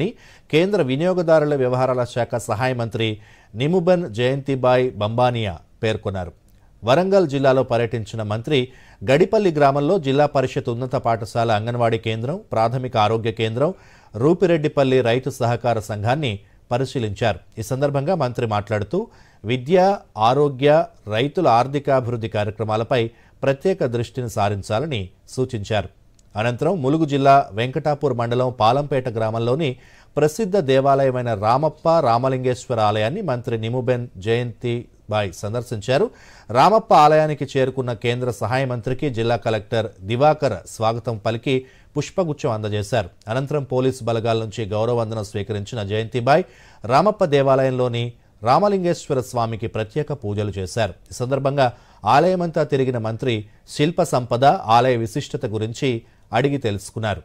ని కేంద్ర వినియోగదారుల వ్యవహారాల శాఖ సహాయ మంత్రి నిముబన్ జయంతిబాయ్ బంబానియా పేర్కొన్నారు వరంగల్ జిల్లాలో పర్యటించిన మంత్రి గడిపల్లి గ్రామంలో జిల్లా పరిషత్ ఉన్నత పాఠశాల అంగన్వాడీ కేంద్రం ప్రాథమిక ఆరోగ్య కేంద్రం రూపిరెడ్డిపల్లి రైతు సహకార సంఘాన్ని పరిశీలించారు ఈ సందర్భంగా మంత్రి మాట్లాడుతూ విద్య ఆరోగ్య రైతుల ఆర్థికాభివృద్ధి కార్యక్రమాలపై ప్రత్యేక దృష్టిని సారించాలని సూచించారు అనంతరం ములుగు జిల్లా వెంకటాపూర్ మండలం పాలంపేట గ్రామంలోని ప్రసిద్ధ దేవాలయమైన రామప్ప రామలింగేశ్వర ఆలయాన్ని మంత్రి నిముబెన్ జయంతి బాయ్ సందర్శించారు రామప్ప ఆలయానికి చేరుకున్న కేంద్ర సహాయ మంత్రికి జిల్లా కలెక్టర్ దివాకర్ స్వాగతం పలికి పుష్పగుచ్చం అందజేశారు అనంతరం పోలీసు బలగాల నుంచి గౌరవవందనం స్వీకరించిన జయంతిబాయ్ రామప్ప దేవాలయంలోని రామలింగేశ్వర స్వామికి ప్రత్యేక పూజలు చేశారు ఈ సందర్భంగా ఆలయమంతా తిరిగిన మంత్రి శిల్ప సంపద ఆలయ విశిష్టత గురించి అడిగి తెలుసుకున్నారు